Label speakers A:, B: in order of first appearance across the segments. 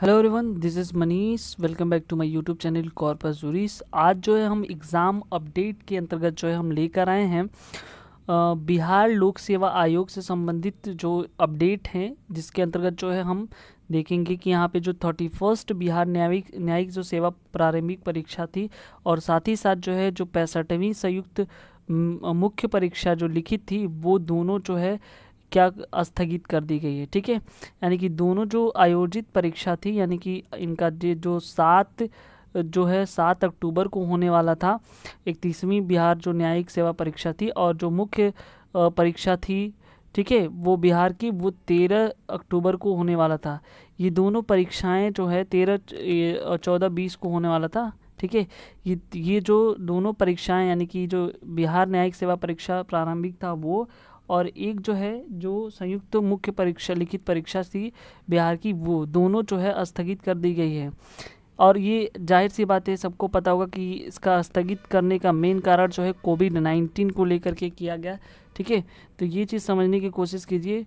A: hello everyone this is Manish welcome back to my YouTube channel कॉर्पस जूरीस आज जो है हम एग्ज़ाम अपडेट के अंतर्गत जो है हम लेकर आए हैं बिहार लोक सेवा आयोग से संबंधित जो अपडेट हैं जिसके अंतर्गत जो है हम देखेंगे कि यहाँ पे जो थर्टी फर्स्ट बिहार न्यायिक न्यायिक जो सेवा प्रारंभिक परीक्षा थी और साथ ही साथ जो है जो पैंसठवीं संयुक्त मुख्य परीक्षा जो लिखित थी वो दोनों जो है क्या स्थगित कर दी गई है ठीक है यानी कि दोनों जो आयोजित परीक्षा थी यानी कि इनका जो जो सात जो है सात अक्टूबर को होने वाला था इकतीसवीं बिहार जो न्यायिक सेवा परीक्षा थी और जो मुख्य परीक्षा थी ठीक है वो बिहार की वो तेरह अक्टूबर को होने वाला था ये दोनों परीक्षाएं जो है तेरह चौदह बीस को होने वाला था ठीक है ये ये जो दोनों परीक्षाएं यानी कि जो बिहार न्यायिक सेवा परीक्षा प्रारंभिक था वो और एक जो है जो संयुक्त तो मुख्य परीक्षा लिखित परीक्षा थी बिहार की वो दोनों जो है स्थगित कर दी गई है और ये जाहिर सी बात है सबको पता होगा कि इसका स्थगित करने का मेन कारण जो है कोविड नाइन्टीन को लेकर के किया गया ठीक है तो ये चीज़ समझने की कोशिश कीजिए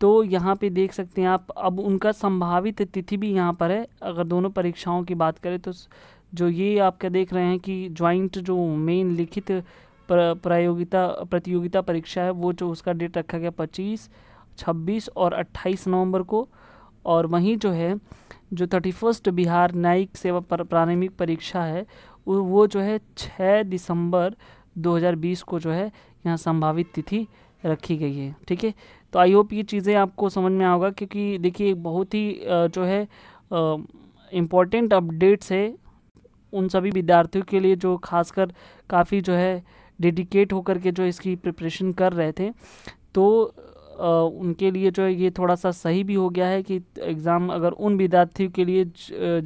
A: तो यहाँ पे देख सकते हैं आप अब उनका संभावित तिथि भी यहाँ पर है अगर दोनों परीक्षाओं की बात करें तो जो ये आप क्या देख रहे हैं कि ज्वाइंट जो मेन लिखित प्र प्रायोगिता प्रतियोगिता परीक्षा है वो जो उसका डेट रखा गया पच्चीस छब्बीस और अट्ठाईस नवंबर को और वहीं जो है जो थर्टी फर्स्ट बिहार न्यायिक सेवा पर प्रारंभिक परीक्षा है वो जो है छः दिसंबर 2020 को जो है यहाँ संभावित तिथि रखी गई है ठीक है तो आई होप ये चीज़ें आपको समझ में आओगा क्योंकि देखिए बहुत ही जो है इम्पोर्टेंट अपडेट्स है उन सभी विद्यार्थियों के लिए जो खासकर काफ़ी जो है डेडिकेट होकर के जो इसकी प्रिपरेशन कर रहे थे तो आ, उनके लिए जो है ये थोड़ा सा सही भी हो गया है कि एग्ज़ाम अगर उन विद्यार्थियों के लिए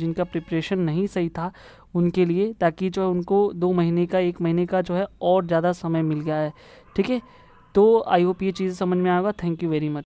A: जिनका प्रिपरेशन नहीं सही था उनके लिए ताकि जो है उनको दो महीने का एक महीने का जो है और ज़्यादा समय मिल गया है ठीक है तो आई होप ये चीज़ समझ में आएगा थैंक यू वेरी मच